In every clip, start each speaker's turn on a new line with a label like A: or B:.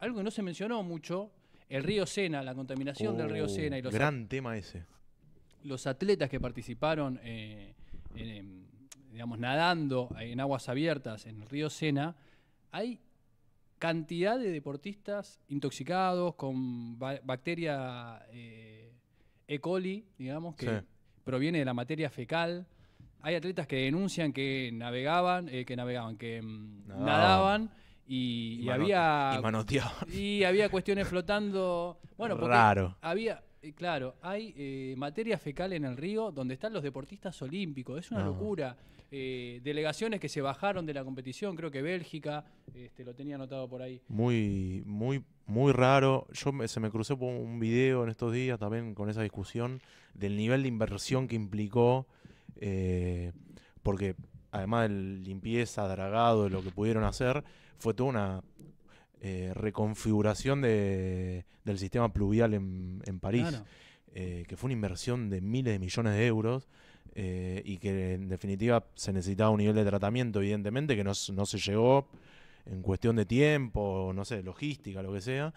A: algo que no se mencionó mucho, el río Sena, la contaminación del río Sena y oh, los gran tema ese. Los atletas que participaron, eh, digamos, nadando en aguas abiertas en el río Sena, hay cantidad de deportistas intoxicados con bacteria eh, E. coli, digamos, que proviene de la materia fecal. Hay atletas que denuncian que navegaban, eh, que navegaban, que mm, nadaban y, había. Y había cuestiones flotando. Bueno, porque había. Eh, claro, hay eh, materia fecal en el río donde están los deportistas olímpicos. Es una locura. Eh, delegaciones que se bajaron de la competición, creo que Bélgica, este, lo tenía anotado por ahí.
B: Muy, muy, muy raro. Yo se me cruzó un video en estos días también con esa discusión del nivel de inversión que implicó. porque además de limpieza, dragado, de lo que pudieron hacer, fue toda una eh, reconfiguración del sistema pluvial en, París, eh, que fue una inversión de miles de millones de euros. Eh, y que en definitiva se necesitaba un nivel de tratamiento, evidentemente, que no, se llegó en cuestión de tiempo, no sé, logística, lo que sea.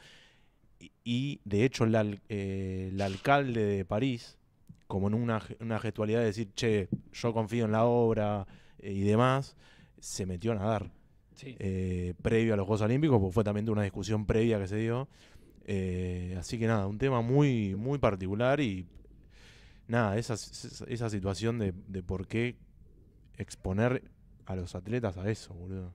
B: Y, de hecho, el alcalde de París, como en una, una gestualidad de decir, che, yo confío en la obra, y demás, se metió a nadar. Sí. Eh, previo a los Juegos Olímpicos, porque fue también de una discusión previa que se dio. Eh, así que nada, un tema muy, muy particular y nada, esa, situación de, por qué exponer a los atletas a eso, boludo.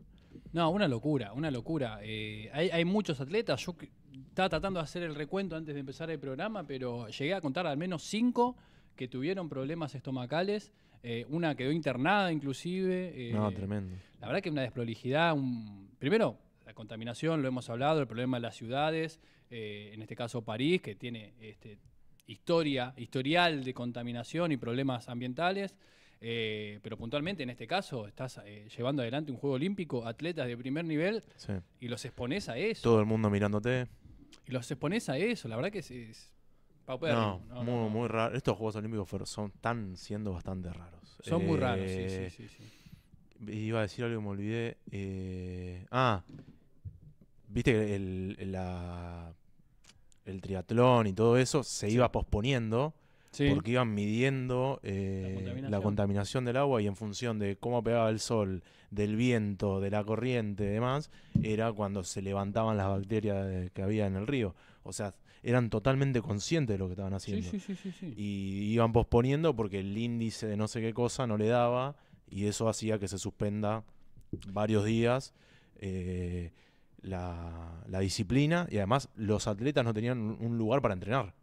A: No, una locura, una locura. Eh, hay, hay, muchos atletas, yo estaba tratando de hacer el recuento antes de empezar el programa, pero llegué a contar al menos cinco que tuvieron problemas estomacales. Eh, una quedó internada inclusive. Eh, no, tremendo. La verdad que una desprolijidad. Un, primero, la contaminación, lo hemos hablado, el problema de las ciudades, eh, en este caso París, que tiene este, historia, historial de contaminación y problemas ambientales. pero puntualmente en este caso estás llevando adelante un juego olímpico, atletas de primer nivel, y los expones a eso. Todo el mundo mirándote. Y los expones a eso, la verdad que es no,
B: muy, muy raro. Estos Juegos Olímpicos son, están siendo bastante raros. Son muy raros, sí, eh, Iba a decir algo que me olvidé. Eh, ah, viste que el, el triatlón y todo eso se iba posponiendo. Porque iban midiendo eh, la, contaminación. la, contaminación. del agua y en función de cómo pegaba el sol, del viento, de la corriente y demás, era cuando se levantaban las bacterias que había en el río. O sea, eran totalmente conscientes de lo que estaban haciendo. Sí, sí, sí, y iban posponiendo porque el índice de no sé qué cosa no le daba y eso hacía que se suspenda varios días eh, la, disciplina y además los atletas no tenían un lugar para entrenar.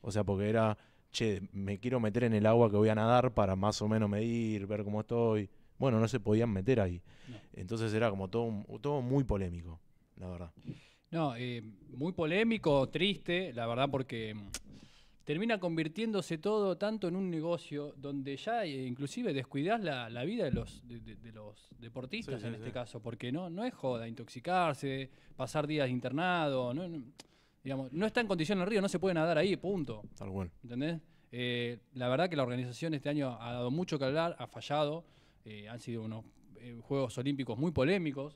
B: O sea, porque era, che, me quiero meter en el agua que voy a nadar para más o menos medir, ver cómo estoy. Bueno, no se podían meter ahí. Entonces era como todo, todo muy polémico, la verdad.
A: No, eh, muy polémico, triste, la verdad, porque mm, termina convirtiéndose todo tanto en un negocio donde ya eh, inclusive descuidas la, vida de los, de, los deportistas en este caso, porque no, no es joda intoxicarse, pasar días internado, no, digamos, no está en condición el río, no se puede nadar ahí, punto. Tal cual. ¿Entendés? Eh, la verdad que la organización este año ha dado mucho que hablar, ha fallado, han sido unos Juegos Olímpicos muy polémicos,